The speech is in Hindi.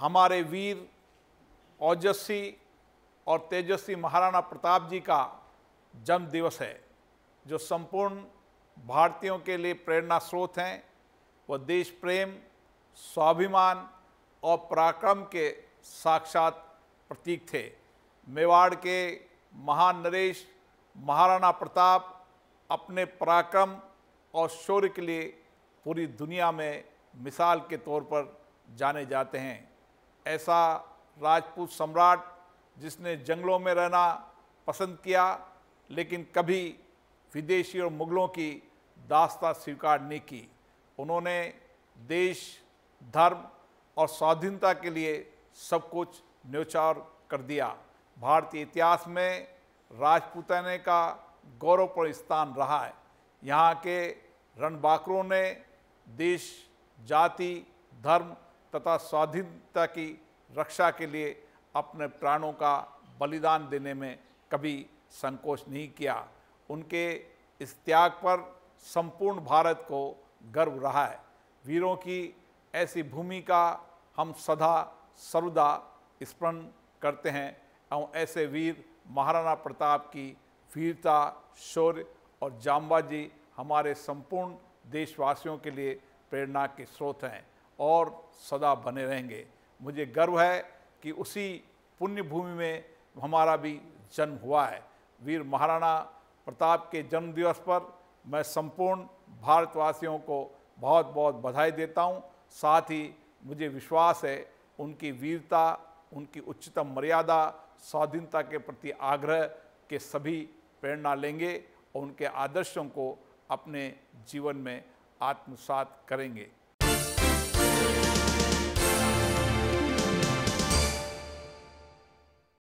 हमारे वीर ओजस्वी और तेजस्वी महाराणा प्रताप जी का जन्म दिवस है जो संपूर्ण भारतीयों के लिए प्रेरणा स्रोत हैं वह देश प्रेम स्वाभिमान और पराक्रम के साक्षात प्रतीक थे मेवाड़ के महान नरेश महाराणा प्रताप अपने पराक्रम और शौर्य के लिए पूरी दुनिया में मिसाल के तौर पर जाने जाते हैं ऐसा राजपूत सम्राट जिसने जंगलों में रहना पसंद किया लेकिन कभी विदेशी और मुग़लों की दास्ता स्वीकार नहीं की उन्होंने देश धर्म और स्वाधीनता के लिए सब कुछ न्योछावर कर दिया भारतीय इतिहास में राजपूताने का गौरवपूर्ण स्थान रहा है यहाँ के रणबाकरों ने देश जाति धर्म तथा स्वाधीनता की रक्षा के लिए अपने प्राणों का बलिदान देने में कभी संकोच नहीं किया उनके इस त्याग पर संपूर्ण भारत को गर्व रहा है वीरों की ऐसी भूमि का हम सदा सर्वदा स्मरण करते हैं और ऐसे वीर महाराणा प्रताप की वीरता शौर्य और जाम्बाजी हमारे संपूर्ण देशवासियों के लिए प्रेरणा के स्रोत हैं और सदा बने रहेंगे मुझे गर्व है कि उसी पुण्य भूमि में हमारा भी जन्म हुआ है वीर महाराणा प्रताप के जन्म दिवस पर मैं संपूर्ण भारतवासियों को बहुत बहुत बधाई देता हूँ साथ ही मुझे विश्वास है उनकी वीरता उनकी उच्चतम मर्यादा स्वाधीनता के प्रति आग्रह के सभी प्रेरणा लेंगे और उनके आदर्शों को अपने जीवन में आत्मसात करेंगे